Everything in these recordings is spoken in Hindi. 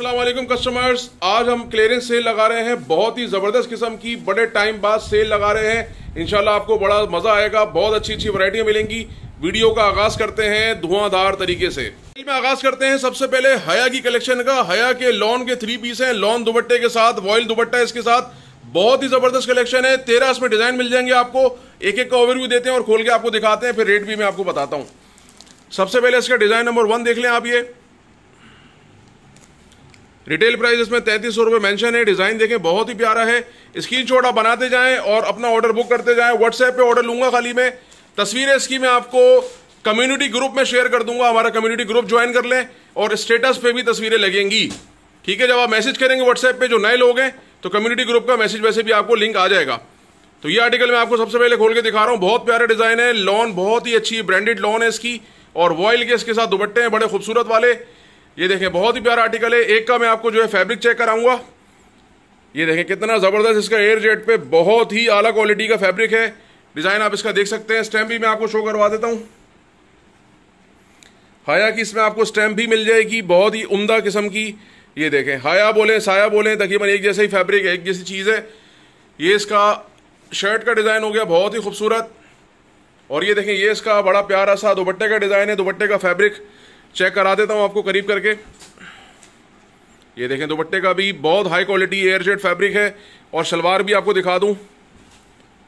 असलम कस्टमर्स आज हम क्लियरेंस सेल लगा रहे हैं बहुत ही ज़बरदस्त किस्म की बड़े टाइम बाद सेल लगा रहे हैं इनशाला आपको बड़ा मज़ा आएगा बहुत अच्छी अच्छी वरायटियाँ मिलेंगी वीडियो का आगाज़ करते हैं धुआंधार तरीके से में आगाज़ करते हैं सबसे पहले हया की कलेक्शन का हया के लॉन के थ्री पीस हैं लॉन दुबट्टे के साथ वॉयल दुबट्टा इसके साथ बहुत ही ज़बरदस्त कलेक्शन है तेरह इसमें डिज़ाइन मिल जाएंगे आपको एक एक का ओवरव्यू देते हैं और खोल के आपको दिखाते हैं फिर रेट भी मैं आपको बताता हूँ सबसे पहले इसका डिज़ाइन नंबर वन देख लें आप ये रिटेल प्राइस इसमें तैंतीस सौ रुपये मैंशन है डिज़ाइन देखें बहुत ही प्यारा है स्क्रीन शॉट आप बनाते जाएं और अपना ऑर्डर बुक करते जाएं व्हाट्सएप पे ऑर्डर लूंगा खाली मैं तस्वीरें इसकी मैं आपको कम्युनिटी ग्रुप में शेयर कर दूंगा हमारा कम्युनिटी ग्रुप ज्वाइन कर लें और स्टेटस पे भी तस्वीरें लगेंगी ठीक है जब आप मैसेज करेंगे व्हाट्सएप पे जो नए लोग हैं तो कम्युनिटी ग्रुप का मैसेज वैसे भी आपको लिंक आ जाएगा तो ये आर्टिकल मैं आपको सबसे पहले खोल के दिखा रहा हूँ बहुत प्यारा डिजाइन है लॉन बहुत ही अच्छी ब्रांडेड लॉन है इसकी और वॉयल के इसके साथ दुपट्टे हैं बड़े खूबसूरत वाले ये देखें बहुत ही प्यारा आर्टिकल है एक का मैं आपको जो है फैब्रिक चेक कराऊंगा ये देखें कितना ज़बरदस्त इसका एयर जेट पे बहुत ही आला क्वालिटी का फैब्रिक है डिज़ाइन आप इसका देख सकते हैं स्टैम्प भी मैं आपको शो करवा देता हूं हाया की इसमें आपको स्टैम्प भी मिल जाएगी बहुत ही उमदा किस्म की ये देखें हाया बोले साया बोले तकरीबन एक जैसा ही फैब्रिक है एक जैसी चीज़ है ये इसका शर्ट का डिज़ाइन हो गया बहुत ही खूबसूरत और ये देखें ये इसका बड़ा प्यारा सा दुपट्टे का डिज़ाइन है दुपट्टे का फैब्रिक चेक करा देता हूँ आपको करीब करके ये देखें दोपट्टे का भी बहुत high quality air jet fabric है और शलवार भी आपको दिखा दूँ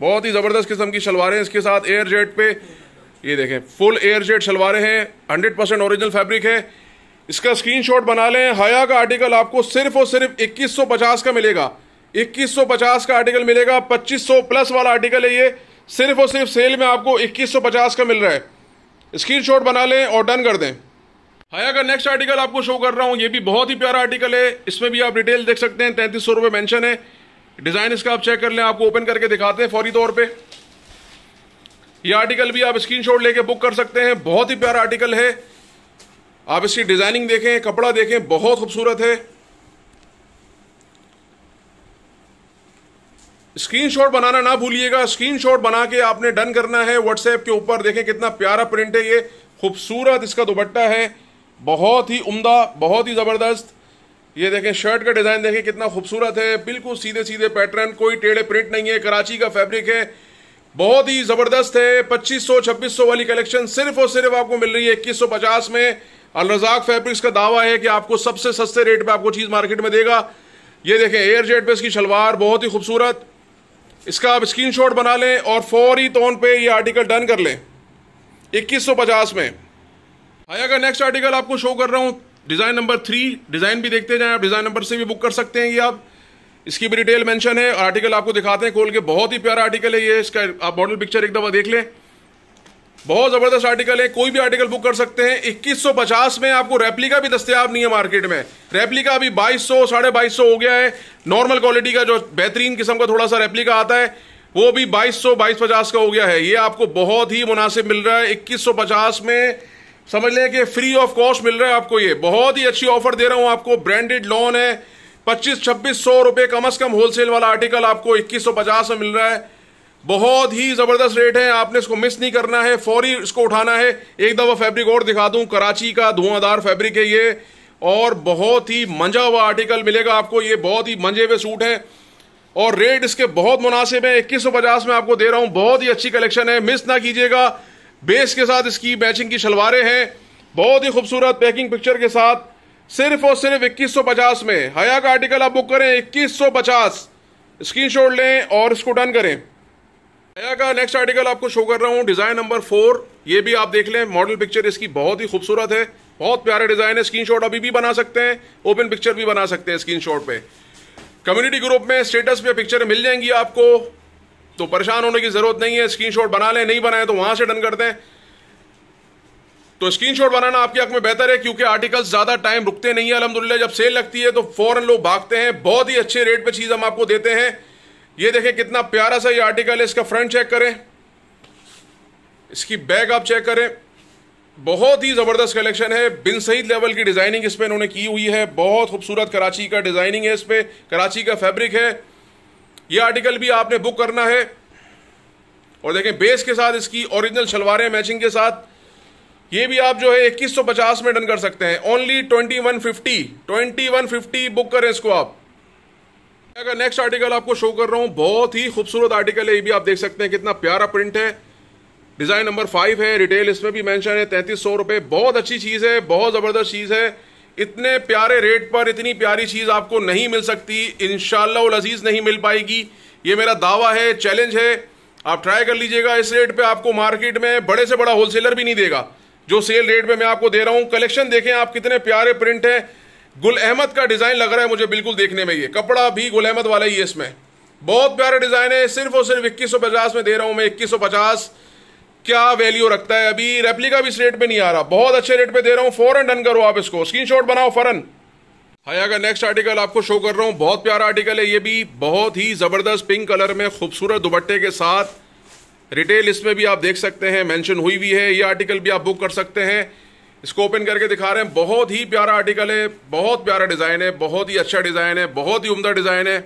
बहुत ही ज़बरदस्त किस्म की शलवारें इसके साथ एयर जेट पे ये देखें फुल एयर जेट शलवारें हैं हंड्रेड परसेंट ओरिजिनल फैब्रिक है इसका स्क्रीनशॉट बना लें हया का आर्टिकल आपको सिर्फ और सिर्फ 2150 का मिलेगा 2150 का आर्टिकल मिलेगा 2500 प्लस वाला आर्टिकल है ये सिर्फ और सिर्फ सेल में आपको इक्कीस का मिल रहा है स्क्रीन बना लें और डन कर दें हाया अगर नेक्स्ट आर्टिकल आपको शो कर रहा हूँ ये भी बहुत ही प्यारा आर्टिकल है इसमें भी आप डिटेल देख सकते हैं तैंतीस सौ रुपये मैंशन है डिज़ाइन इसका आप चेक कर लें आपको ओपन करके दिखाते हैं फौरी तौर पर यह आर्टिकल भी आप स्क्रीनशॉट लेके बुक कर सकते हैं बहुत ही प्यारा आर्टिकल है आप इसकी डिज़ाइनिंग देखें कपड़ा देखें बहुत खूबसूरत है स्क्रीनशॉट बनाना ना भूलिएगा स्क्रीनशॉट बना के आपने डन करना है व्हाट्सएप के ऊपर देखें कितना प्यारा प्रिंट है ये खूबसूरत इसका दुपट्टा है बहुत ही उम्दा बहुत ही ज़बरदस्त ये देखें शर्ट का डिज़ाइन देखें कितना खूबसूरत है बिल्कुल सीधे सीधे पैटर्न कोई टेढ़े प्रिंट नहीं है कराची का फैब्रिक है बहुत ही ज़बरदस्त है 2500 2600 वाली कलेक्शन सिर्फ और सिर्फ आपको मिल रही है इक्कीस में अलरजाक फैब्रिक्स का दावा है कि आपको सबसे सस्ते रेट पर आपको चीज़ मार्केट में देगा ये देखें एयर जेट पर इसकी शलवार बहुत ही खूबसूरत इसका आप स्क्रीनशॉट बना लें और फौरी तौर पे ये आर्टिकल डन कर लें 2150 में हाया का नेक्स्ट आर्टिकल आपको शो कर रहा हूँ डिज़ाइन नंबर थ्री डिज़ाइन भी देखते जाए आप डिज़ाइन नंबर से भी बुक कर सकते हैं ये आप इसकी भी डिटेल मेंशन है आर्टिकल आपको दिखाते हैं खोल के बहुत ही प्यारा आर्टिकल है ये इसका आप मॉडल पिक्चर एक दफ़ा देख लें बहुत ज़बरदस्त आर्टिकल है कोई भी आर्टिकल बुक कर सकते हैं 2150 में आपको रेप्लिका भी दस्तियाब नहीं है मार्केट में रेप्लिका अभी 2200 सौ साढ़े बाईस हो गया है नॉर्मल क्वालिटी का जो बेहतरीन किस्म का थोड़ा सा रेप्लिका आता है वो भी 2200 2250 का हो गया है ये आपको बहुत ही मुनासिब मिल रहा है इक्कीस में समझ लें कि फ्री ऑफ कॉस्ट मिल रहा है आपको ये बहुत ही अच्छी ऑफर दे रहा हूँ आपको ब्रांडेड लोन है पच्चीस छब्बीस सौ रुपए कम अज़ कम होलसेल वाला आर्टिकल आपको इक्कीस सौ पचास में मिल रहा है बहुत ही ज़बरदस्त रेट है आपने इसको मिस नहीं करना है फौरी इसको उठाना है एक दफ़ा फैब्रिक और दिखा दूं कराची का धुआंधार फैब्रिक है ये और बहुत ही मंजा हुआ आर्टिकल मिलेगा आपको ये बहुत ही मंजे हुए सूट है और रेट इसके बहुत मुनासिब है इक्कीस में आपको दे रहा हूँ बहुत ही अच्छी कलेक्शन है मिस ना कीजिएगा बेस के साथ इसकी मैचिंग की शलवारें हैं बहुत ही खूबसूरत पैकिंग पिक्चर के साथ सिर्फ और सिर्फ 2150 में हया का आर्टिकल आप बुक करें 2150 स्क्रीनशॉट लें और इसको डन करें हया का नेक्स्ट आर्टिकल आपको शो कर रहा हूं डिज़ाइन नंबर फोर ये भी आप देख लें मॉडल पिक्चर इसकी बहुत ही खूबसूरत है बहुत प्यारा डिज़ाइन है स्क्रीन अभी भी बना सकते हैं ओपन पिक्चर भी बना सकते हैं स्क्रीन पे कम्युनिटी ग्रुप में स्टेटस पे पिक्चर मिल जाएंगी आपको तो परेशान होने की ज़रूरत नहीं है स्क्रीनशॉट बना लें नहीं बनाए तो वहां से डन कर दें तो स्क्रीनशॉट बनाना आपके हक में बेहतर है क्योंकि आर्टिकल्स ज़्यादा टाइम रुकते नहीं है अलहमदुल्ला जब सेल लगती है तो फ़ौरन लोग भागते हैं बहुत ही अच्छे रेट पर चीज़ हम आपको देते हैं ये देखें कितना प्यारा सा ये आर्टिकल है इसका फ्रंट चेक करें इसकी बैग आप चेक करें बहुत ही ज़बरदस्त कलेक्शन है बिन सहीद लेवल की डिज़ाइनिंग इस पर इन्होंने की हुई है बहुत खूबसूरत कराची का डिज़ाइनिंग है इस पर कराची का फैब्रिक है ये आर्टिकल भी आपने बुक करना है और देखें बेस के साथ इसकी ओरिजिनल शलवारें मैचिंग के साथ ये भी आप जो है 2150 में डन कर सकते हैं ओनली 2150 2150 बुक करें इसको आप अगर नेक्स्ट आर्टिकल आपको शो कर रहा हूं बहुत ही खूबसूरत आर्टिकल है ये भी आप देख सकते हैं कितना प्यारा प्रिंट है डिज़ाइन नंबर फाइव है रिटेल इसमें भी मैंशन है तैंतीस सौ बहुत अच्छी चीज़ है बहुत ज़बरदस्त चीज़ है इतने प्यारे रेट पर इतनी प्यारी चीज़ आपको नहीं मिल सकती इन अजीज़ नहीं मिल पाएगी ये मेरा दावा है चैलेंज है आप ट्राई कर लीजिएगा इस रेट पे आपको मार्केट में बड़े से बड़ा होलसेलर भी नहीं देगा जो सेल रेट में मैं आपको दे रहा हूँ कलेक्शन देखें आप कितने प्यारे प्रिंट हैं गुल अहमद का डिज़ाइन लग रहा है मुझे बिल्कुल देखने में ये कपड़ा भी गुल अहमद वाला ही है इसमें बहुत प्यारे डिज़ाइन है सिर्फ और सिर्फ इक्कीस में दे रहा हूँ मैं इक्कीस क्या वैल्यू रखता है अभी रेप्लिका भी इस रेट पे नहीं आ रहा बहुत अच्छे रेट पे दे रहा हूँ फॉरन डन करो आप इसको स्क्रीनशॉट बनाओ फॉरन हया का नेक्स्ट आर्टिकल आपको शो कर रहा हूँ बहुत प्यारा आर्टिकल है ये भी बहुत ही ज़बरदस्त पिंक कलर में खूबसूरत दुपट्टे के साथ रिटेल इसमें भी आप देख सकते हैं मेंशन हुई भी है ये आर्टिकल भी आप बुक कर सकते हैं इसको ओपन करके दिखा रहे हैं बहुत ही प्यारा आर्टिकल है बहुत प्यारा डिज़ाइन है बहुत ही अच्छा डिज़ाइन है बहुत ही उमदा डिज़ाइन है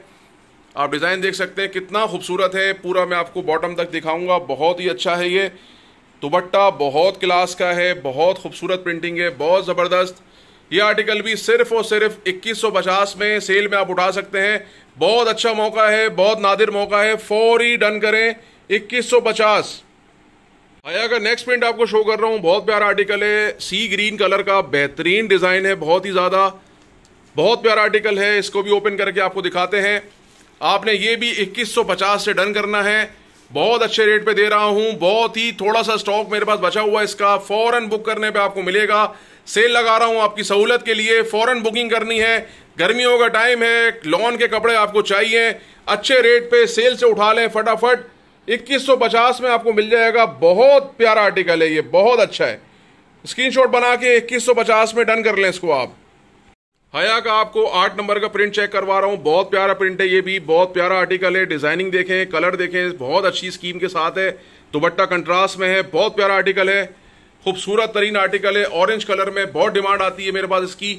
आप डिज़ाइन देख सकते हैं कितना खूबसूरत है पूरा मैं आपको बॉटम तक दिखाऊंगा बहुत ही अच्छा है ये दुबट्टा बहुत क्लास का है बहुत खूबसूरत प्रिंटिंग है बहुत ज़बरदस्त ये आर्टिकल भी सिर्फ और सिर्फ 2150 में सेल में आप उठा सकते हैं बहुत अच्छा मौका है बहुत नादिर मौका है फौरी डन करें इक्कीस भैया का नेक्स्ट प्रिंट आपको शो कर रहा हूँ बहुत प्यारा आर्टिकल है सी ग्रीन कलर का बेहतरीन डिज़ाइन है बहुत ही ज़्यादा बहुत प्यारा आर्टिकल है इसको भी ओपन करके आपको दिखाते हैं आपने ये भी 2150 से डन करना है बहुत अच्छे रेट पे दे रहा हूँ बहुत ही थोड़ा सा स्टॉक मेरे पास बचा हुआ है इसका फ़ौरन बुक करने पे आपको मिलेगा सेल लगा रहा हूँ आपकी सहूलत के लिए फ़ौरन बुकिंग करनी है गर्मियों का टाइम है लॉन के कपड़े आपको चाहिए अच्छे रेट पे सेल से उठा लें फटाफट 2150 में आपको मिल जाएगा बहुत प्यारा आर्टिकल है ये बहुत अच्छा है स्क्रीनशॉट बना के 2150 में डन कर लें इसको आप हया का आपको आठ नंबर का प्रिंट चेक करवा रहा हूँ बहुत प्यारा प्रिंट है ये भी बहुत प्यारा आर्टिकल है डिजाइनिंग देखें कलर देखें बहुत अच्छी स्कीम के साथ है दुबट्टा कंट्रास्ट में है बहुत प्यारा आर्टिकल है खूबसूरत तरीन आर्टिकल है ऑरेंज कलर में बहुत डिमांड आती है मेरे पास इसकी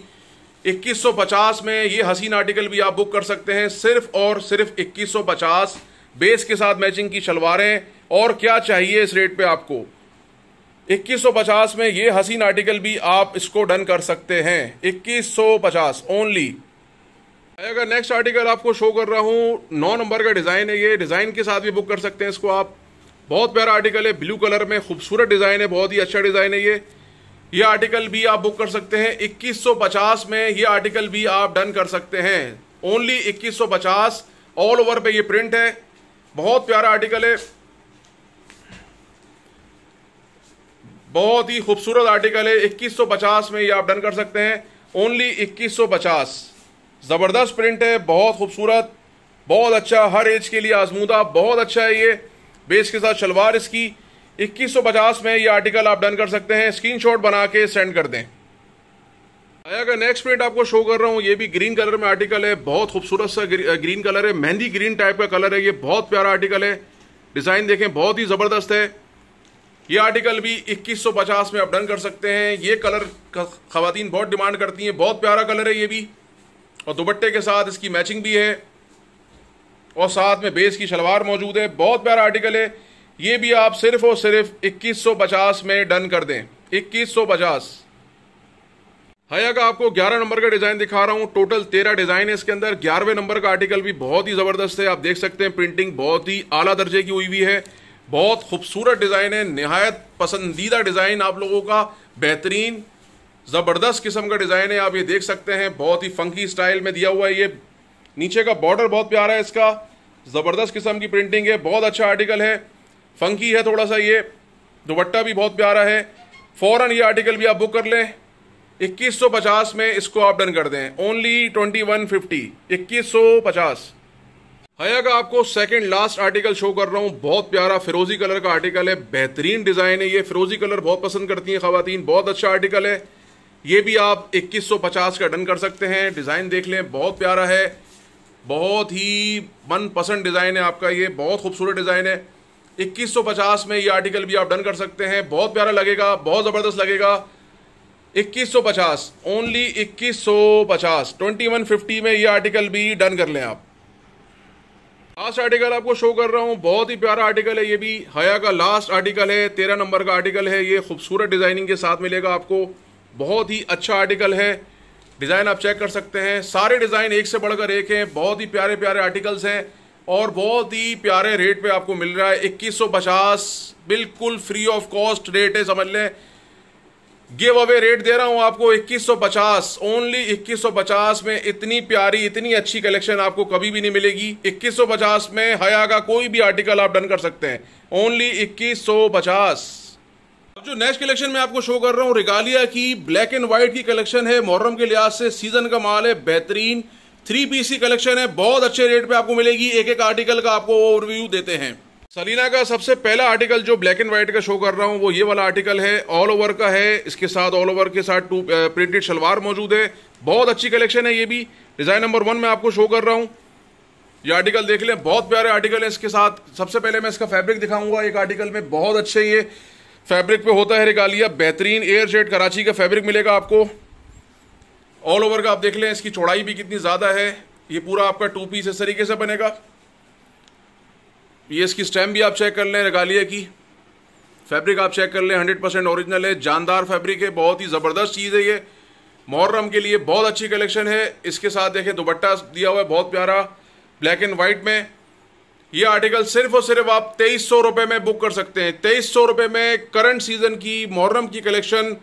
2150 में ये हसीन आर्टिकल भी आप बुक कर सकते हैं सिर्फ और सिर्फ 2150 बेस के साथ मैचिंग की शलवारें और क्या चाहिए इस रेट पे आपको 2150 में ये हसीन आर्टिकल भी आप इसको डन कर सकते हैं 2150 ओनली अगर नेक्स्ट आर्टिकल आपको शो कर रहा हूँ नौ नंबर का डिज़ाइन है ये डिज़ाइन के साथ भी बुक कर सकते हैं इसको आप बहुत प्यारा आर्टिकल है ब्लू कलर में खूबसूरत डिज़ाइन है बहुत ही अच्छा डिज़ाइन है ये ये आर्टिकल भी आप बुक कर सकते हैं 2150 में ये आर्टिकल भी आप डन कर सकते हैं ओनली 2150 ऑल ओवर पे ये प्रिंट है बहुत प्यारा आर्टिकल है बहुत ही खूबसूरत आर्टिकल है 2150 में ये आप डन कर सकते हैं ओनली 2150 ज़बरदस्त प्रिंट है बहुत खूबसूरत बहुत अच्छा हर एज के लिए आजमूदा बहुत अच्छा है ये बेस के साथ शलवार इसकी 2150 में ये आर्टिकल आप डन कर सकते हैं स्क्रीनशॉट बना के सेंड कर दें आया का नेक्स्ट प्रिंट आपको शो कर रहा हूँ ये भी ग्रीन कलर में आर्टिकल है बहुत खूबसूरत सा ग्रीन कलर है मेहंदी ग्रीन टाइप का कलर है ये बहुत प्यारा आर्टिकल है डिज़ाइन देखें बहुत ही ज़बरदस्त है ये आर्टिकल भी 2150 में आप डन कर सकते हैं ये कलर खातन बहुत डिमांड करती हैं बहुत प्यारा कलर है ये भी और दुपट्टे के साथ इसकी मैचिंग भी है और साथ में बेस की शलवार मौजूद है बहुत प्यारा आर्टिकल है ये भी आप सिर्फ और सिर्फ 2150 में डन कर दें 2150 हया का आपको 11 नंबर का डिज़ाइन दिखा रहा हूँ टोटल 13 डिज़ाइन है इसके अंदर 11वें नंबर का आर्टिकल भी बहुत ही ज़बरदस्त है आप देख सकते हैं प्रिंटिंग बहुत ही आला दर्जे की हुई हुई है बहुत खूबसूरत डिज़ाइन है नहायत पसंदीदा डिज़ाइन आप लोगों का बेहतरीन ज़बरदस्त किस्म का डिज़ाइन है आप ये देख सकते हैं बहुत ही फंकी स्टाइल में दिया हुआ है ये नीचे का बॉर्डर बहुत प्यारा है इसका ज़बरदस्त किस्म की प्रिंटिंग है बहुत अच्छा आर्टिकल है फंकी है थोड़ा सा ये दुपट्टा भी बहुत प्यारा है फ़ौरन ये आर्टिकल भी आप बुक कर लें 2150 में इसको आप डन कर दें ओनली 2150 2150 हया का आपको सेकंड लास्ट आर्टिकल शो कर रहा हूँ बहुत प्यारा फिरोजी कलर का आर्टिकल है बेहतरीन डिज़ाइन है ये फिरोजी कलर बहुत पसंद करती हैं खातन बहुत अच्छा आर्टिकल है ये भी आप 2150 का डन कर सकते हैं डिज़ाइन देख लें बहुत प्यारा है बहुत ही मनपसंद डिज़ाइन है आपका ये बहुत खूबसूरत डिज़ाइन है इक्कीस में ये आर्टिकल भी आप डन कर सकते हैं बहुत प्यारा लगेगा बहुत ज़बरदस्त लगेगा 2150 ओनली 2150 2150 में ये आर्टिकल भी डन कर लें आप लास्ट आर्टिकल आपको शो कर रहा हूँ बहुत ही प्यारा आर्टिकल है ये भी हया का लास्ट आर्टिकल है तेरह नंबर का आर्टिकल है ये खूबसूरत डिज़ाइनिंग के साथ मिलेगा आपको बहुत ही अच्छा आर्टिकल है डिज़ाइन आप चेक कर सकते हैं सारे डिज़ाइन एक से बढ़कर एक हैं बहुत ही प्यारे प्यारे आर्टिकल्स हैं और बहुत ही प्यारे रेट पे आपको मिल रहा है इक्कीस बिल्कुल फ्री ऑफ कॉस्ट रेट है समझ लें गिव अवे रेट दे रहा हूं आपको 2150 ओनली 2150 में इतनी प्यारी इतनी अच्छी कलेक्शन आपको कभी भी नहीं मिलेगी 2150 में हया का कोई भी आर्टिकल आप डन कर सकते हैं ओनली 2150 अब जो नेक्स्ट कलेक्शन में आपको शो कर रहा हूँ रिगालिया की ब्लैक एंड व्हाइट की कलेक्शन है मोहर्रम के लिहाज से सीजन का माल है बेहतरीन थ्री पीसी कलेक्शन है बहुत अच्छे रेट पे आपको मिलेगी एक एक आर्टिकल का आपको ओवरव्यू देते हैं सलीना का सबसे पहला आर्टिकल जो ब्लैक एंड व्हाइट का शो कर रहा हूँ वो ये वाला आर्टिकल है ऑल ओवर का है इसके साथ ऑल ओवर के साथ टू प्रिंटेड शलवार मौजूद है बहुत अच्छी कलेक्शन है ये भी डिज़ाइन नंबर वन में आपको शो कर रहा हूँ ये आर्टिकल देख लें बहुत प्यारे आर्टिकल है इसके साथ सबसे पहले मैं इसका फैब्रिक दिखाऊंगा एक आर्टिकल में बहुत अच्छे ये फैब्रिक पे होता है रिकालिया बेहतरीन एयर शेड कराची का फैब्रिक मिलेगा आपको ऑल ओवर का आप देख लें इसकी चौड़ाई भी कितनी ज़्यादा है ये पूरा आपका टू पीस इस तरीके से बनेगा ये इसकी स्टैम्प भी आप चेक कर लें रेगालिया की फैब्रिक आप चेक कर लें हंड्रेड परसेंट ओरिजिनल है जानदार फैब्रिक है बहुत ही ज़बरदस्त चीज़ है ये मुहर्रम के लिए बहुत अच्छी कलेक्शन है इसके साथ देखें दुपट्टा दिया हुआ है बहुत प्यारा ब्लैक एंड वाइट में ये आर्टिकल सिर्फ और सिर्फ आप तेईस सौ रुपये में बुक कर सकते हैं तेईस सौ रुपये में करंट सीजन की मुहर्रम की कलेक्शन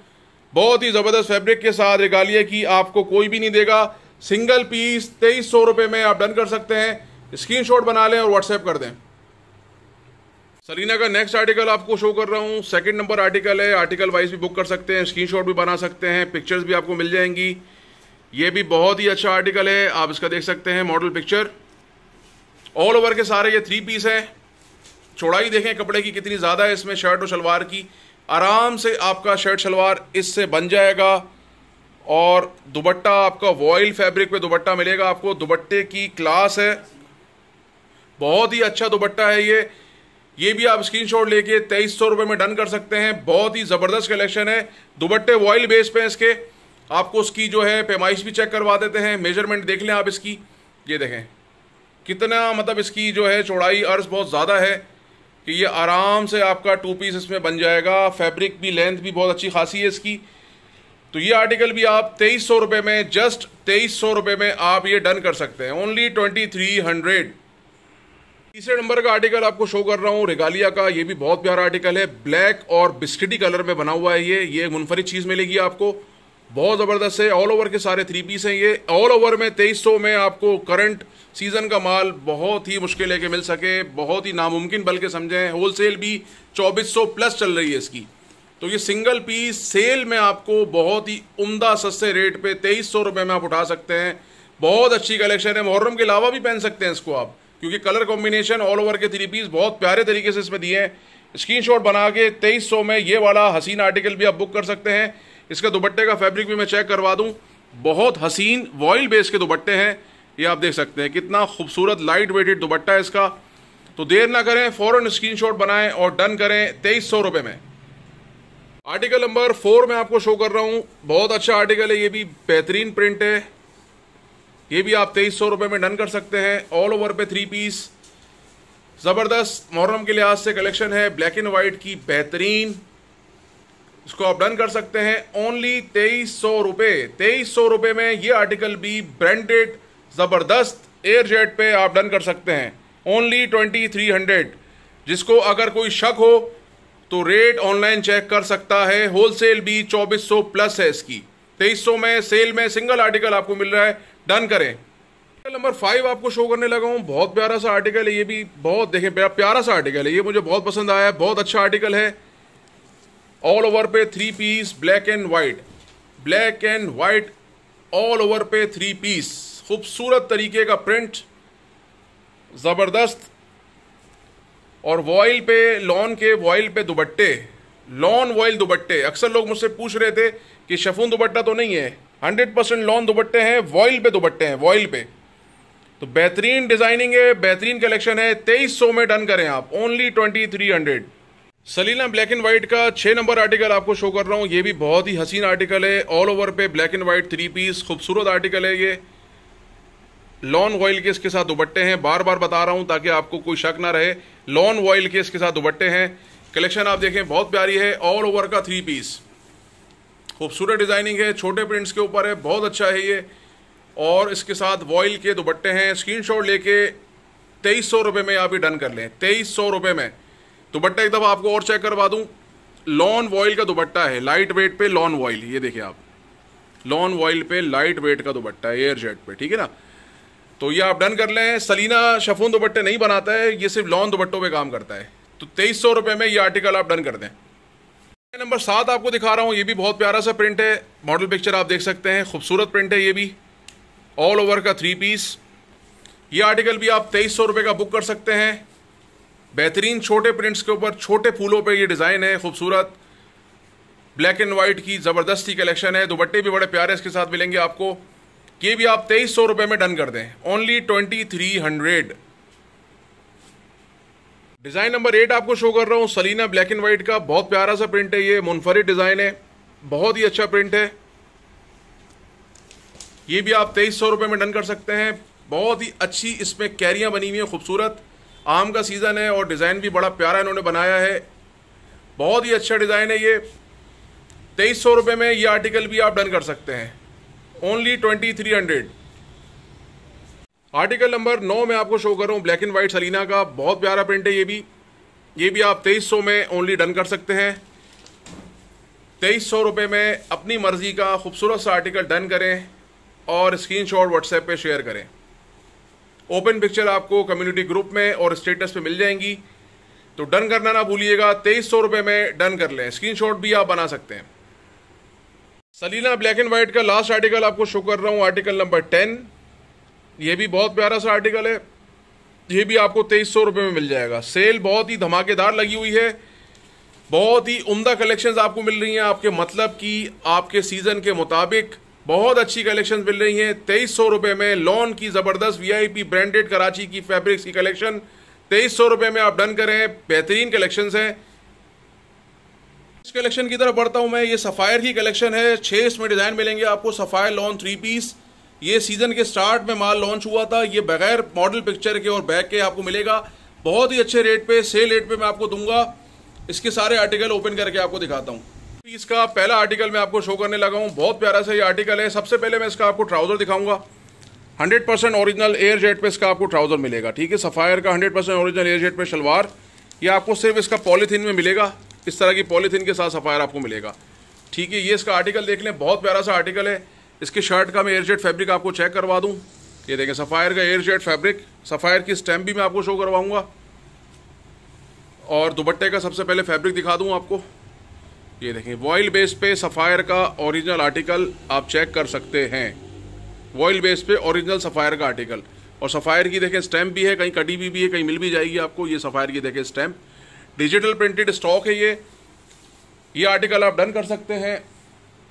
बहुत ही ज़बरदस्त फैब्रिक के साथ रेगालिया की आपको कोई भी नहीं देगा सिंगल पीस तेईस सौ रुपये में आप डन कर सकते हैं स्क्रीनशॉट बना लें और व्हाट्सएप कर दें सरीना का नेक्स्ट आर्टिकल आपको शो कर रहा हूँ सेकंड नंबर आर्टिकल है आर्टिकल वाइज भी बुक कर सकते हैं स्क्रीनशॉट भी बना सकते हैं पिक्चर्स भी आपको मिल जाएंगी ये भी बहुत ही अच्छा आर्टिकल है आप इसका देख सकते हैं मॉडल पिक्चर ऑल ओवर के सारे ये थ्री पीस है चौड़ाई देखें कपड़े की कितनी ज़्यादा है इसमें शर्ट और शलवार की आराम से आपका शर्ट शलवार इससे बन जाएगा और दुबट्टा आपका वॉयल फैब्रिक पे दुबट्टा मिलेगा आपको दुबट्टे की क्लास है बहुत ही अच्छा दुबट्टा है ये ये भी आप स्क्रीनशॉट लेके तेईस सौ रुपये में डन कर सकते हैं बहुत ही ज़बरदस्त कलेक्शन है दुबट्टे वॉयल बेस पे इसके आपको उसकी जो है पैमाइश भी चेक करवा देते हैं मेजरमेंट देख लें आप इसकी ये देखें कितना मतलब इसकी जो है चौड़ाई अर्ज बहुत ज़्यादा है कि ये आराम से आपका टू पीस इसमें बन जाएगा फैब्रिक भी लेंथ भी बहुत अच्छी खासी है इसकी तो ये आर्टिकल भी आप तेईस सौ रुपये में जस्ट तेईस सौ रुपये में आप ये डन कर सकते हैं ओनली ट्वेंटी थ्री हंड्रेड तीसरे नंबर का आर्टिकल आपको शो कर रहा हूँ रेगालिया का ये भी बहुत प्यारा आर्टिकल है ब्लैक और बिस्किटी कलर में बना हुआ है ये ये मुनफरद चीज़ मिलेगी आपको बहुत ज़बरदस्त है ऑल ओवर के सारे थ्री पीस हैं ये ऑल ओवर में तेईस सौ में आपको करंट सीज़न का माल बहुत ही मुश्किल है कि मिल सके बहुत ही नामुमकिन बल्कि समझें होल सेल भी चौबीस सौ प्लस चल रही है इसकी तो ये सिंगल पीस सेल में आपको बहुत ही उम्दा सस्ते रेट पे तेईस सौ रुपये में आप उठा सकते हैं बहुत अच्छी कलेक्शन है मुहर्रम के अलावा भी पहन सकते हैं इसको आप क्योंकि कलर कॉम्बिनेशन ऑल ओवर के थ्री पीस बहुत प्यारे तरीके से इसमें दिए हैं स्क्रीनशॉट बना के तेईस सौ में ये वाला हसीन आर्टिकल भी आप बुक कर सकते हैं इसका दुपट्टे का फैब्रिक भी मैं चेक करवा दूँ बहुत हसीन वॉयल बेस के दुपट्टे हैं ये आप देख सकते हैं कितना खूबसूरत लाइट वेटेड दुपट्टा है इसका तो देर ना करें फ़ौरन शॉट बनाएं और डन करें तेईस सौ रुपये में आर्टिकल नंबर फोर में आपको शो कर रहा हूँ बहुत अच्छा आर्टिकल है ये भी बेहतरीन प्रिंट है ये भी आप तेईस सौ रुपये में डन कर सकते हैं ऑल ओवर पे थ्री पीस ज़बरदस्त मुहर्रम के लिहाज से कलेक्शन है ब्लैक एंड वाइट की बेहतरीन इसको आप डन कर सकते हैं ओनली तेईस सौ रुपये तेईस सौ रुपये में ये आर्टिकल भी ब्रांडेड ज़बरदस्त एयर जेट पे आप डन कर सकते हैं ओनली ट्वेंटी थ्री हंड्रेड जिसको अगर कोई शक हो तो रेट ऑनलाइन चेक कर सकता है होलसेल भी सौ प्लस है इसकी 2300 में सेल में सिंगल आर्टिकल आपको मिल रहा है डन करें नंबर फाइव आपको शो करने लगा हूँ बहुत प्यारा सा आर्टिकल है ये भी बहुत देखें प्यारा सा आर्टिकल है ये मुझे बहुत पसंद आया है बहुत अच्छा आर्टिकल है ऑल ओवर पे three piece black and white black and white all over पे थ्री पीस खूबसूरत तरीके का प्रिंट ज़बरदस्त और वॉइल पे लॉन के वॉइल पे दुबट्टे लॉन वॉइल दुबट्टे अक्सर लोग मुझसे पूछ रहे थे कि शफून दुबट्टा तो नहीं है हंड्रेड परसेंट लॉन दुपट्टे हैं वॉयल पे दुपट्टे हैं वॉइल पे तो बेहतरीन डिजाइनिंग है बेहतरीन कलेक्शन है तेईस सौ में डन करें आप ओनली ट्वेंटी थ्री हंड्रेड सलीना ब्लैक एंड व्हाइट का छह नंबर आर्टिकल आपको शो कर रहा हूँ ये भी बहुत ही हसीन आर्टिकल है ऑल ओवर पे black and white three piece खूबसूरत आर्टिकल है ये लॉन वॉइल के इसके साथ दुपट्टे हैं बार बार बता रहा हूं ताकि आपको कोई शक ना रहे लॉन वॉइल के इसके साथ दुपट्टे हैं कलेक्शन आप देखें बहुत प्यारी है ऑल ओवर का थ्री पीस खूबसूरत डिज़ाइनिंग है छोटे प्रिंट्स के ऊपर है बहुत अच्छा है ये और इसके साथ वॉइल के दुपट्टे हैं स्क्रीनशॉट लेके तेईस सौ रुपये में आप ही डन कर लें तेईस सौ रुपये में दुपट्टा एक दफ़ा आपको और चेक करवा दूँ लॉन वॉयल का दुपट्टा है लाइट वेट पे लॉन वॉइल ये देखिए आप लॉन वॉयल पे लाइट वेट का दुपट्टा है एयर जेट पे ठीक है ना तो ये आप डन कर लें सलीना शफून दुपट्टे नहीं बनाता है ये सिर्फ लॉन दुपट्टों पर काम करता है तो तेईस सौ रुपये में ये आर्टिकल आप डन कर दें नंबर सात आपको दिखा रहा हूँ ये भी बहुत प्यारा सा प्रिंट है मॉडल पिक्चर आप देख सकते हैं खूबसूरत प्रिंट है ये भी ऑल ओवर का थ्री पीस ये आर्टिकल भी आप तेईस सौ रुपये का बुक कर सकते हैं बेहतरीन छोटे प्रिंट्स के ऊपर छोटे फूलों पे ये डिज़ाइन है खूबसूरत ब्लैक एंड वाइट की ज़बरदस्ती कलेक्शन है दुपट्टे भी बड़े प्यारे इसके साथ मिलेंगे आपको ये भी आप तेईस सौ रुपये में डन कर दें only twenty three hundred design number eight आपको शो कर रहा हूँ सलीना ब्लैक एंड व्हाइट का बहुत प्यारा सा प्रिंट है ये मुनफरद डिजाइन है बहुत ही अच्छा प्रिंट है ये भी आप तेईस सौ रुपये में डन कर सकते हैं बहुत ही अच्छी इसमें कैरियाँ बनी हुई हैं खूबसूरत आम का सीज़न है और डिज़ाइन भी बड़ा प्यारा इन्होंने बनाया है बहुत ही अच्छा डिज़ाइन है ये तेईस सौ रुपये में ये आर्टिकल भी आप डन कर सकते हैं only twenty three hundred article number नौ में आपको शो कर रहा हूँ ब्लैक एंड व्हाइट सलीना का बहुत प्यारा प्रिंट है ये भी ये भी आप तेईस सौ में ओनली डन कर सकते हैं तेईस सौ रुपये में अपनी मर्ज़ी का खूबसूरत सा आर्टिकल डन करें और स्क्रीनशॉट व्हाट्सएप पे शेयर करें ओपन पिक्चर आपको कम्युनिटी ग्रुप में और स्टेटस पे मिल जाएंगी तो डन करना ना भूलिएगा तेईस सौ रुपये में डन कर लें स्क्रीनशॉट भी आप बना सकते हैं सलीना ब्लैक एंड वाइट का लास्ट आर्टिकल आपको शो कर रहा हूँ आर्टिकल नंबर टेन ये भी बहुत प्यारा सा आर्टिकल है ये भी आपको तेईस सौ में मिल जाएगा सेल बहुत ही धमाकेदार लगी हुई है बहुत ही उम्दा कलेक्शंस आपको मिल रही हैं आपके मतलब कि आपके सीज़न के मुताबिक बहुत अच्छी कलेक्शन मिल रही हैं तेईस सौ रुपये में लॉन की ज़बरदस्त वीआईपी ब्रांडेड कराची की फैब्रिक्स की कलेक्शन तेईस सौ रुपये में आप डन करें बेहतरीन कलेक्शंस हैं इस कलेक्शन की तरफ बढ़ता हूँ मैं ये सफ़ायर की कलेक्शन है छः इसमें डिज़ाइन मिलेंगे आपको सफ़ायर लॉन थ्री पीस ये सीजन के स्टार्ट में माल लॉन्च हुआ था ये बगैर मॉडल पिक्चर के और बैग के आपको मिलेगा बहुत ही अच्छे रेट पे सेल रेट पे मैं आपको दूंगा इसके सारे आर्टिकल ओपन करके आपको दिखाता हूँ इसका पहला आर्टिकल मैं आपको शो करने लगा हूँ बहुत प्यारा सा ये आर्टिकल है सबसे पहले मैं इसका आपको ट्राउजर दिखाऊंगा 100% परसेंट ऑरिजिनल एयर जेट पे इसका आपको ट्राउजर मिलेगा ठीक है सफायर का 100% परसेंट ऑरिजिनल एयर जेट पे शलवार ये आपको सिर्फ इसका पॉलीथीन में मिलेगा इस तरह की पॉलीथीन के साथ सफायर आपको मिलेगा ठीक है ये इसका आर्टिकल देख लें बहुत प्यारा सा आर्टिकल है इसके शर्ट का मैं एयरजेट फैब्रिक आपको चेक करवा दूँ ये देखें सफ़ायर का एयरजेट फैब्रिक सफ़ायर की स्टैम्प भी मैं आपको शो करवाऊँगा और दुपट्टे का सबसे पहले फैब्रिक दिखा दूँ आपको ये देखें वॉइल बेस पे सफ़ायर का ओरिजिनल आर्टिकल आप चेक कर सकते हैं वॉइल बेस पे ओरिजिनल सफ़ायर का आर्टिकल और सफ़ायर की देखें स्टैम्प भी है कहीं कटी भी, भी है कहीं मिल भी जाएगी आपको ये सफ़ायर की देखें स्टैम्प डिजिटल प्रिंटेड स्टॉक है ये ये आर्टिकल आप डन कर सकते हैं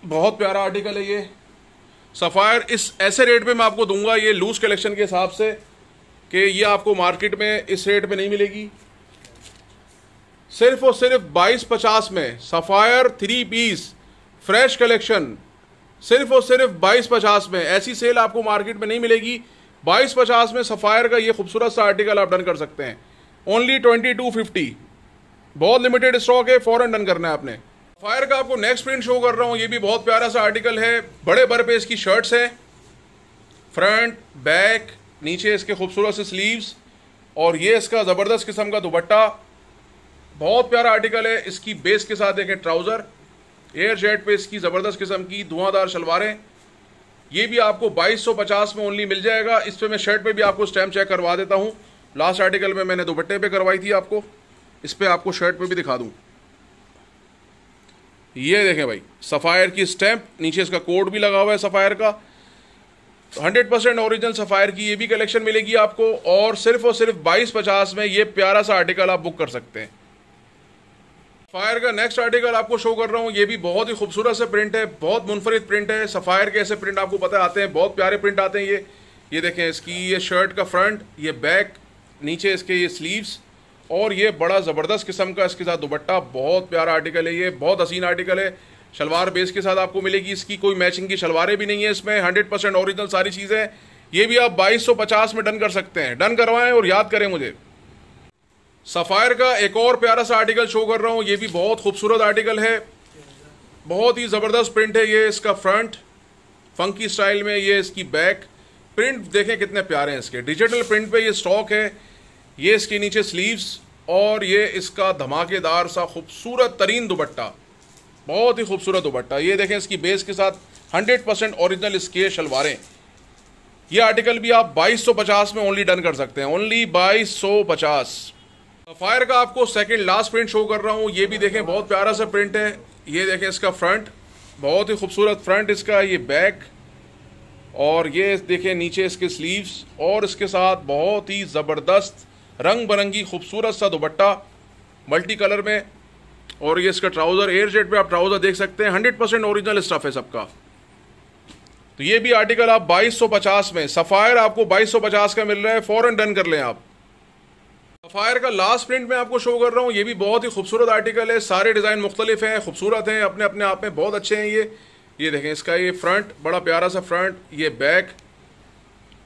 बहुत प्यारा आर्टिकल है ये सफ़ायर इस ऐसे रेट पे मैं आपको दूंगा ये लूज कलेक्शन के हिसाब से कि ये आपको मार्केट में इस रेट पे नहीं मिलेगी सिर्फ और सिर्फ बाईस पचास में Sapphire three piece fresh collection सिर्फ और सिर्फ बाईस पचास में ऐसी सेल आपको मार्केट में नहीं मिलेगी बाईस पचास में सफ़ायर का ये खूबसूरत सा आर्टिकल आप डन कर सकते हैं ओनली ट्वेंटी टू फिफ्टी बहुत लिमिटेड स्टॉक है फ़ौर डन करना है आपने फायर का आपको नेक्स्ट प्रिंट शो कर रहा हूँ ये भी बहुत प्यारा सा आर्टिकल है बड़े बर पे इसकी शर्ट्स हैं फ्रंट बैक नीचे इसके खूबसूरत से स्लीव्स और ये इसका ज़बरदस्त किस्म का दुपट्टा बहुत प्यारा आर्टिकल है इसकी बेस के साथ देखें ट्राउज़र एयर जेट पे इसकी ज़बरदस्त किस्म की धुआंधार शलवारें ये भी आपको 2250 में ओनली मिल जाएगा इस पर मैं शर्ट पे भी आपको स्टैम्प चेक करवा देता हूँ लास्ट आर्टिकल में मैंने दुपट्टे पे करवाई थी आपको इस पर आपको शर्ट पे भी दिखा दूँ ये देखें भाई सफ़ायर की स्टैंप नीचे इसका कोड भी लगा हुआ है सफ़ायर का 100% परसेंट ओरिजिनल सफ़ायर की ये भी कलेक्शन मिलेगी आपको और सिर्फ और सिर्फ बाईस पचास में ये प्यारा सा आर्टिकल आप बुक कर सकते हैं फायर का नेक्स्ट आर्टिकल आपको शो कर रहा हूँ ये भी बहुत ही खूबसूरत से प्रिंट है बहुत मुनफरद प्रिंट है सफ़ायर के ऐसे प्रिंट आपको पता आते हैं बहुत प्यारे प्रिंट आते हैं ये ये देखें इसकी ये शर्ट का फ्रंट ये बैक नीचे इसके ये स्लीव्स और ये बड़ा ज़बरदस्त किस्म का इसके साथ दुबट्टा बहुत प्यारा आर्टिकल है ये बहुत हसीन आर्टिकल है शलवार बेस के साथ आपको मिलेगी इसकी कोई मैचिंग की शलवारें भी नहीं है इसमें हंड्रेड परसेंट ऑरिजिनल सारी चीज़ें ये भी आप 2250 में डन कर सकते हैं डन करवाएं और याद करें मुझे सफ़ायर का एक और प्यारा सा आर्टिकल शो कर रहा हूँ ये भी बहुत खूबसूरत आर्टिकल है बहुत ही ज़बरदस्त प्रिंट है ये इसका फ्रंट फंकी स्टाइल में ये इसकी बैक प्रिंट देखें कितने प्यारे हैं इसके डिजिटल प्रिंट पर ये स्टॉक है ये इसके नीचे स्लीव्स और ये इसका धमाकेदार सा खूबसूरत तरीन दुबट्टा बहुत ही खूबसूरत दुबट्टा ये देखें इसकी बेस के साथ 100 परसेंट औरिजिनल इसके शलवारें ये आर्टिकल भी आप 2250 में ओनली डन कर सकते हैं ओनली 2250 फायर का आपको सेकंड लास्ट प्रिंट शो कर रहा हूँ ये भी देखें बहुत प्यारा सा प्रिंट है ये देखें इसका फ्रंट बहुत ही खूबसूरत फ्रंट इसका ये बैक और ये देखें नीचे इसके स्लीव्स और इसके साथ बहुत ही ज़बरदस्त रंग बरंगी खूबसूरत सा दुपट्टा मल्टी कलर में और ये इसका ट्राउज़र एयर जेट पे आप ट्राउज़र देख सकते हैं हंड्रेड परसेंट ओरिजिनल स्टफ़ है सबका तो ये भी आर्टिकल आप 2250 में सफ़ायर आपको 2250 का मिल रहा है फ़ौरन डन कर लें आप सफ़ायर का लास्ट प्रिंट मैं आपको शो कर रहा हूँ ये भी बहुत ही खूबसूरत आर्टिकल है सारे डिज़ाइन मुख्तलिफ हैं खूबसूरत हैं अपने अपने आप में बहुत अच्छे हैं ये ये देखें इसका ये फ्रंट बड़ा प्यारा सा फ्रंट ये बैक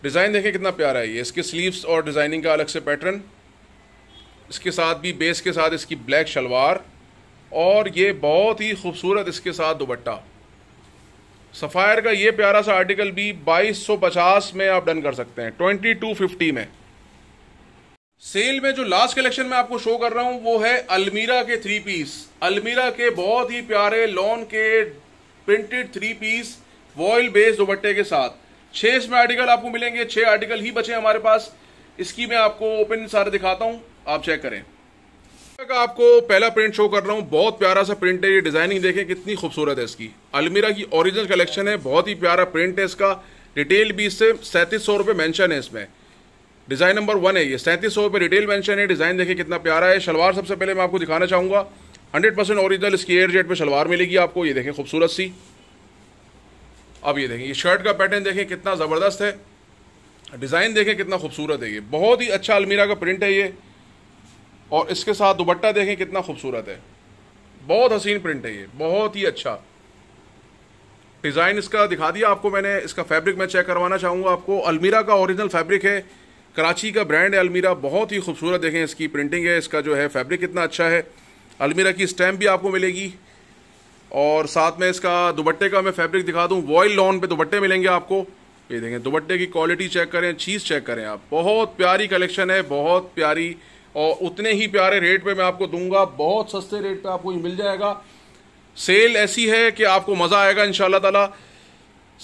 डिज़ाइन देखें कितना प्यारा है ये इसके स्लीव्स और डिज़ाइनिंग का अलग से पैटर्न इसके साथ भी बेस के साथ इसकी ब्लैक शलवार और ये बहुत ही खूबसूरत इसके साथ दुबट्टा सफ़ायर का ये प्यारा सा आर्टिकल भी 2250 में आप डन कर सकते हैं 2250 में सेल में जो लास्ट कलेक्शन में आपको शो कर रहा हूँ वो है अलमीरा के थ्री पीस अलमीरा के बहुत ही प्यारे लॉन के printed three piece voile base दुबट्टे के साथ छह इसमें आर्टिकल आपको मिलेंगे छह आर्टिकल ही बचे हमारे पास इसकी मैं आपको ओपन सारे दिखाता हूं आप चेक करें का आपको पहला प्रिंट शो कर रहा हूं बहुत प्यारा सा प्रिंट है ये डिजाइनिंग देखें कितनी खूबसूरत है इसकी अलमीरा की ओरिजिनल कलेक्शन है बहुत ही प्यारा प्रिंट है इसका रिटेल भी इससे सैंतीस सौ रुपये मैंशन है इसमें डिज़ाइन नंबर वन है ये सैंतीस सौ रुपये रिटेल मैंशन है डिज़ाइन देखें कितना प्यारा है शलवार सबसे पहले मैं आपको दिखाना चाहूंगा हंड्रेड परसेंट ओरिजिनल इसकी एयर जेट पर शलवार मिलेगी आपको ये देखें खूबसूरत सी अब ये देखें ये शर्ट का पैटर्न देखें कितना ज़बरदस्त है डिज़ाइन देखें कितना खूबसूरत है ये बहुत ही अच्छा अलमीरा का प्रिंट है ये और इसके साथ दुपट्टा देखें कितना खूबसूरत है बहुत हसीन प्रिंट है ये बहुत ही अच्छा डिज़ाइन इसका दिखा दिया आपको मैंने इसका फैब्रिक मैं चेक करवाना चाहूँगा आपको अलमीरा का ओरिजिनल फैब्रिक है कराची का ब्रांड है अलमीरा बहुत ही खूबसूरत देखें इसकी प्रिंटिंग है इसका जो है फैब्रिक कितना अच्छा है अलमीरा की स्टैम्प भी आपको मिलेगी और साथ में इसका दुबट्टे का मैं फैब्रिक दिखा दूँ वॉयल लॉन पे दुबट्टे मिलेंगे आपको ये देखें दुबट्टे की क्वालिटी चेक करें चीज़ चेक करें आप बहुत प्यारी कलेक्शन है बहुत प्यारी और उतने ही प्यारे रेट पे मैं आपको दूंगा बहुत सस्ते रेट पे आपको ये मिल जाएगा सेल ऐसी है कि आपको मज़ा आएगा इन ताला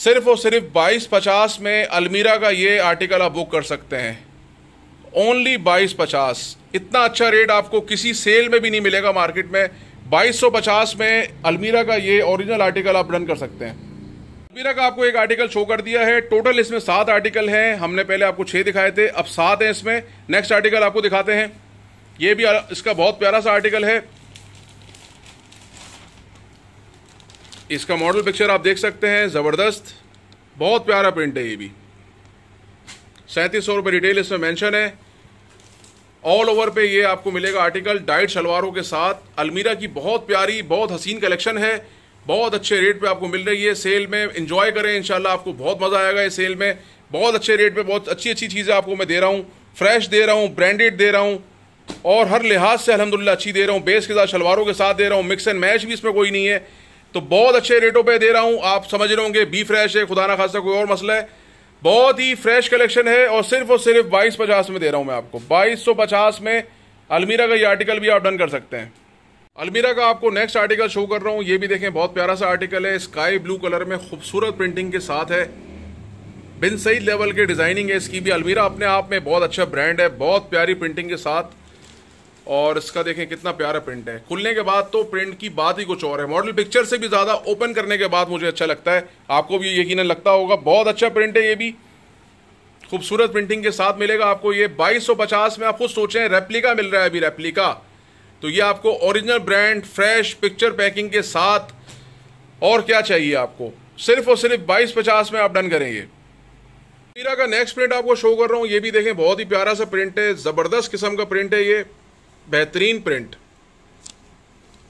सिर्फ और सिर्फ बाईस पचास में अलमीरा का ये आर्टिकल आप बुक कर सकते हैं ओनली बाईस पचास इतना अच्छा रेट आपको किसी सेल में भी नहीं मिलेगा मार्केट में 2250 में अलमीरा का ये ओरिजिनल आर्टिकल आप रन कर सकते हैं अलमीरा का आपको एक आर्टिकल शो कर दिया है टोटल इसमें सात आर्टिकल हैं हमने पहले आपको छः दिखाए थे अब सात हैं इसमें नेक्स्ट आर्टिकल आपको दिखाते हैं ये भी इसका बहुत प्यारा सा आर्टिकल है इसका मॉडल पिक्चर आप देख सकते हैं ज़बरदस्त बहुत प्यारा प्रिंट है ये भी सैंतीस सौ रुपये रिटेल इसमें मेंशन है ऑल ओवर पे ये आपको मिलेगा आर्टिकल डाइट शलवारों के साथ अलमीरा की बहुत प्यारी बहुत हसीन कलेक्शन है बहुत अच्छे रेट पे आपको मिल रही है सेल में इन्जॉय करें इनशाला आपको बहुत मज़ा आएगा ये सेल में बहुत अच्छे रेट पे बहुत अच्छी अच्छी चीज़ें आपको मैं दे रहा हूँ फ्रेश दे रहा हूँ ब्रांडेड दे रहा हूँ और हर लिहाज से अलहमदिल्ला अच्छी दे रहा हूँ बेस के साथ शलवारों के साथ दे रहा हूँ मिक्स एंड मैच भी इसमें कोई नहीं है तो बहुत अच्छे रेटों पर दे रहा हूँ आप समझ रहे होंगे बी फ्रेश है खुदा ना खासा कोई और मसला है बहुत ही फ्रेश कलेक्शन है और सिर्फ और सिर्फ बाईस पचास में दे रहा हूं मैं आपको बाईस सौ पचास में अलमीरा का ये आर्टिकल भी आप डन कर सकते हैं अलमीरा का आपको नेक्स्ट आर्टिकल शो कर रहा हूँ ये भी देखें बहुत प्यारा सा आर्टिकल है स्काई ब्लू कलर में खूबसूरत प्रिंटिंग के साथ है बिन सही लेवल के डिजाइनिंग है इसकी भी अलमीरा अपने आप में बहुत अच्छा ब्रांड है बहुत प्यारी प्रिंटिंग के साथ और इसका देखें कितना प्यारा प्रिंट है खुलने के बाद तो प्रिंट की बात ही कुछ और है मॉडल पिक्चर से भी ज़्यादा ओपन करने के बाद मुझे अच्छा लगता है आपको भी यकीन लगता होगा बहुत अच्छा प्रिंट है ये भी खूबसूरत प्रिंटिंग के साथ मिलेगा आपको ये 2250 में आप खुद सोचें रेप्लिका मिल रहा है अभी रेप्लिका तो ये आपको original brand fresh picture packing के साथ और क्या चाहिए आपको सिर्फ और सिर्फ 2250 में आप डन करेंगे मीरा का नेक्स्ट प्रिंट आपको शो कर रहा हूँ ये भी देखें बहुत ही प्यारा सा प्रिंट है ज़बरदस्त किस्म का प्रिंट है ये बेहतरीन प्रिंट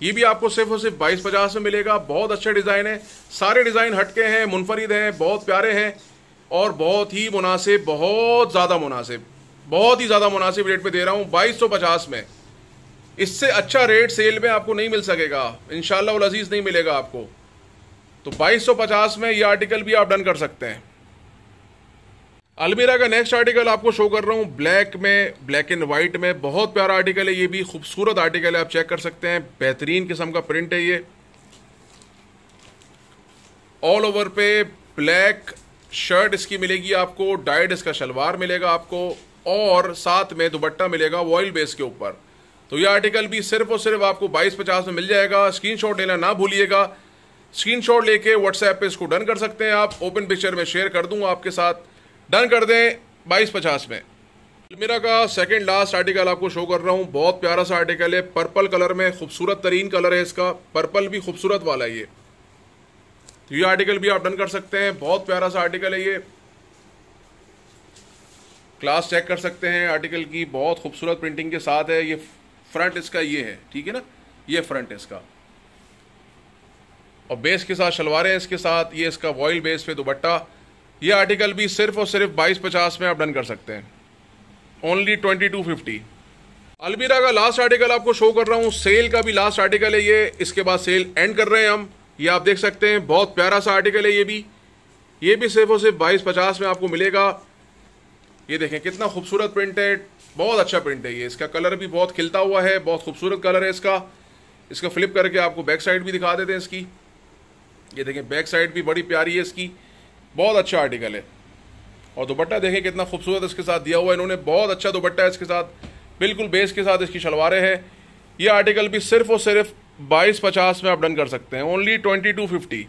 ये भी आपको सिर्फ और सिर्फ बाईस पचास में मिलेगा बहुत अच्छे डिज़ाइन है सारे डिज़ाइन हटके हैं मुनफरिद हैं बहुत प्यारे हैं और बहुत ही मुनासिब बहुत ज़्यादा मुनासिब बहुत ही ज़्यादा मुनासिब रेट पे दे रहा हूँ बाईस सौ पचास में इससे अच्छा रेट सेल में आपको नहीं मिल सकेगा इन अजीज़ नहीं मिलेगा आपको तो बाईस सौ पचास में ये आर्टिकल भी आप डन कर सकते हैं अलमीरा का नेक्स्ट आर्टिकल आपको शो कर रहा हूं ब्लैक में ब्लैक एंड वाइट में बहुत प्यारा आर्टिकल है ये भी खूबसूरत आर्टिकल है आप चेक कर सकते हैं बेहतरीन किस्म का प्रिंट है ये ऑल ओवर पे ब्लैक शर्ट इसकी मिलेगी आपको डाइड इसका शलवार मिलेगा आपको और साथ में दुपट्टा मिलेगा वॉयल बेस के ऊपर तो ये आर्टिकल भी सिर्फ और सिर्फ आपको बाईस पचास में मिल जाएगा स्क्रीनशॉट लेना ना भूलिएगा स्क्रीनशॉट लेके व्हाट्सएप पे इसको डन कर सकते हैं आप ओपन पिक्चर में शेयर कर दूंगा आपके साथ डन कर दें बाईस पचास में अलमीरा का सेकंड लास्ट आर्टिकल आपको शो कर रहा हूँ बहुत प्यारा सा आर्टिकल है पर्पल कलर में खूबसूरत तरीन कलर है इसका पर्पल भी खूबसूरत वाला है ये तो ये आर्टिकल भी आप डन कर सकते हैं बहुत प्यारा सा आर्टिकल है ये क्लास चेक कर सकते हैं आर्टिकल की बहुत खूबसूरत प्रिंटिंग के साथ है ये फ्रंट इसका ये है ठीक है ना ये फ्रंट इसका और बेस के साथ शलवारें इसके साथ ये इसका वॉयल बेस पे दुपट्टा ये आर्टिकल भी सिर्फ और सिर्फ बाईस पचास में आप डन कर सकते हैं ओनली ट्वेंटी टू फिफ्टी अलमीरा का लास्ट आर्टिकल आपको शो कर रहा हूँ सेल का भी लास्ट आर्टिकल है ये इसके बाद सेल एंड कर रहे हैं हम ये आप देख सकते हैं बहुत प्यारा सा आर्टिकल है ये भी ये भी सिर्फ और सिर्फ बाईस पचास में आपको मिलेगा ये देखें कितना खूबसूरत प्रिंट है बहुत अच्छा प्रिंट है ये इसका कलर भी बहुत खिलता हुआ है बहुत खूबसूरत कलर है इसका इसका फ्लिप करके आपको बैक साइड भी दिखा देते हैं इसकी ये देखें बैक साइड भी बड़ी प्यारी है इसकी बहुत अच्छा आर्टिकल है और दुपट्टा देखें कितना खूबसूरत इसके साथ दिया हुआ है इन्होंने बहुत अच्छा दुपट्टा है इसके साथ बिल्कुल बेस के साथ इसकी शलवारें हैं ये आर्टिकल भी सिर्फ और सिर्फ बाईस पचास में आप डन कर सकते हैं ओनली ट्वेंटी टू फिफ्टी